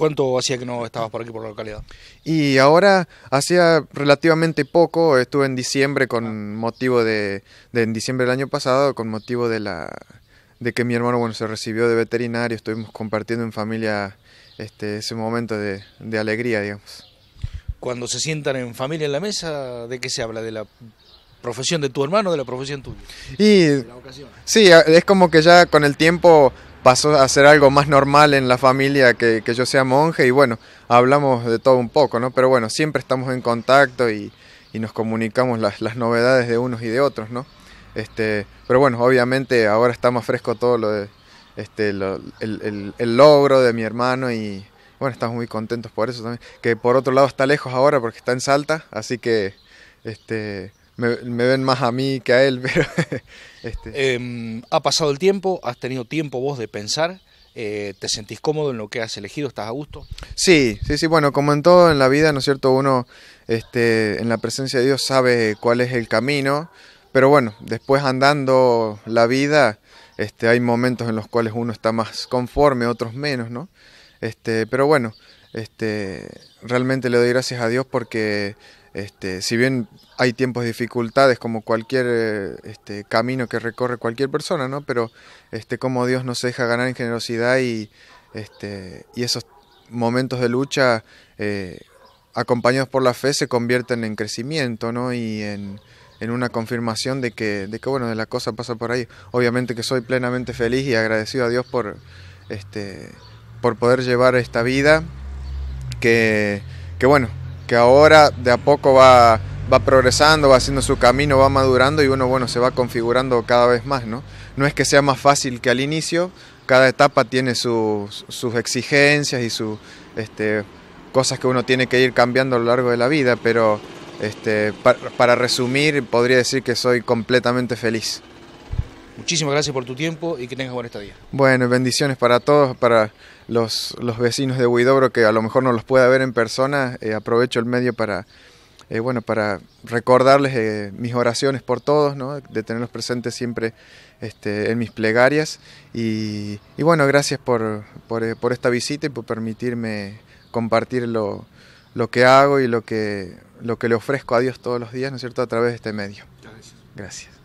¿Cuánto hacía que no estabas por aquí, por la localidad? Y ahora hacía relativamente poco, estuve en diciembre con ah. motivo de, en diciembre del año pasado, con motivo de la de que mi hermano bueno, se recibió de veterinario, estuvimos compartiendo en familia este, ese momento de, de alegría, digamos. Cuando se sientan en familia en la mesa, ¿de qué se habla? ¿De la profesión de tu hermano o de la profesión tuya? Y, Sí, es como que ya con el tiempo pasó a ser algo más normal en la familia que, yo sea monje y bueno, hablamos de todo un poco, ¿no? Pero bueno, siempre estamos en contacto y, nos comunicamos las, novedades de unos y de otros, ¿no? Este, pero bueno, obviamente ahora está más fresco todo lo de, este, el, logro de mi hermano y bueno, estamos muy contentos por eso también. Que por otro lado está lejos ahora porque está en Salta, así que este, me, ven más a mí que a él, pero... Este. Em, ha pasado el tiempo, has tenido tiempo vos de pensar, eh, ¿te sentís cómodo en lo que has elegido? ¿Estás a gusto? Sí, sí, sí, bueno, como en todo en la vida, ¿no es cierto? Uno este, en la presencia de Dios sabe cuál es el camino, pero bueno, después andando la vida, este, hay momentos en los cuales uno está más conforme, otros menos, ¿no? Este, pero bueno, este, realmente le doy gracias a Dios porque este, si bien hay tiempos de dificultades como cualquier eh, este, camino que recorre cualquier persona, ¿no? Pero este, como Dios nos deja ganar en generosidad y, este, y esos momentos de lucha eh, acompañados por la fe se convierten en crecimiento, ¿no? Y en, una confirmación de que, de bueno, de la cosa pasa por ahí. Obviamente que soy plenamente feliz y agradecido a Dios por, este, por poder llevar esta vida que bueno, que ahora de a poco va, va progresando, va haciendo su camino, va madurando y uno bueno, se va configurando cada vez más. ¿no? es que sea más fácil que al inicio, cada etapa tiene sus exigencias y sus este, cosas que uno tiene que ir cambiando a lo largo de la vida, pero este, para resumir podría decir que soy completamente feliz. Muchísimas gracias por tu tiempo y que tengas buen estadía. Bueno, bendiciones para todos, para los, los vecinos de Huidobro que a lo mejor no los pueda ver en persona. Eh, aprovecho el medio para, eh, bueno, para recordarles eh, mis oraciones por todos, de tenerlos presentes siempre este, en mis plegarias. Y, bueno, gracias por, esta visita y por permitirme compartir lo, que hago y lo que, lo que le ofrezco a Dios todos los días, ¿no es cierto?, a través de este medio. Gracias.